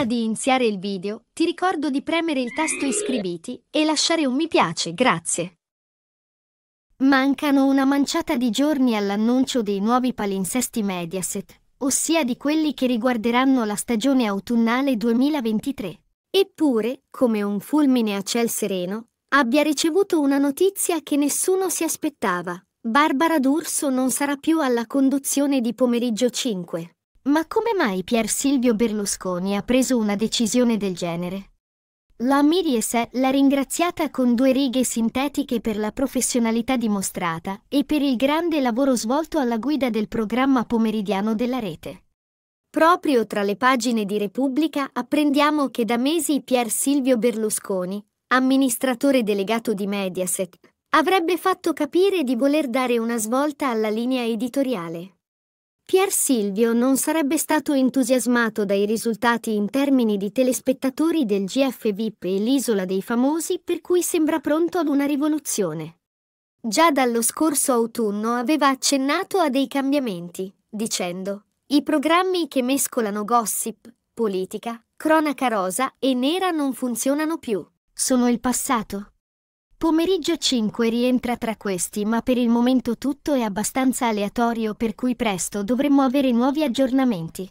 Prima di iniziare il video, ti ricordo di premere il tasto iscriviti e lasciare un mi piace, grazie. Mancano una manciata di giorni all'annuncio dei nuovi palinsesti Mediaset, ossia di quelli che riguarderanno la stagione autunnale 2023. Eppure, come un fulmine a ciel sereno, abbia ricevuto una notizia che nessuno si aspettava. Barbara D'Urso non sarà più alla conduzione di pomeriggio 5. Ma come mai Pier Silvio Berlusconi ha preso una decisione del genere? La Miriese l'ha ringraziata con due righe sintetiche per la professionalità dimostrata e per il grande lavoro svolto alla guida del programma pomeridiano della rete. Proprio tra le pagine di Repubblica apprendiamo che da mesi Pier Silvio Berlusconi, amministratore delegato di Mediaset, avrebbe fatto capire di voler dare una svolta alla linea editoriale. Pier Silvio non sarebbe stato entusiasmato dai risultati in termini di telespettatori del GF VIP e l'isola dei famosi per cui sembra pronto ad una rivoluzione. Già dallo scorso autunno aveva accennato a dei cambiamenti, dicendo i programmi che mescolano gossip, politica, cronaca rosa e nera non funzionano più. Sono il passato. Pomeriggio 5 rientra tra questi, ma per il momento tutto è abbastanza aleatorio per cui presto dovremmo avere nuovi aggiornamenti.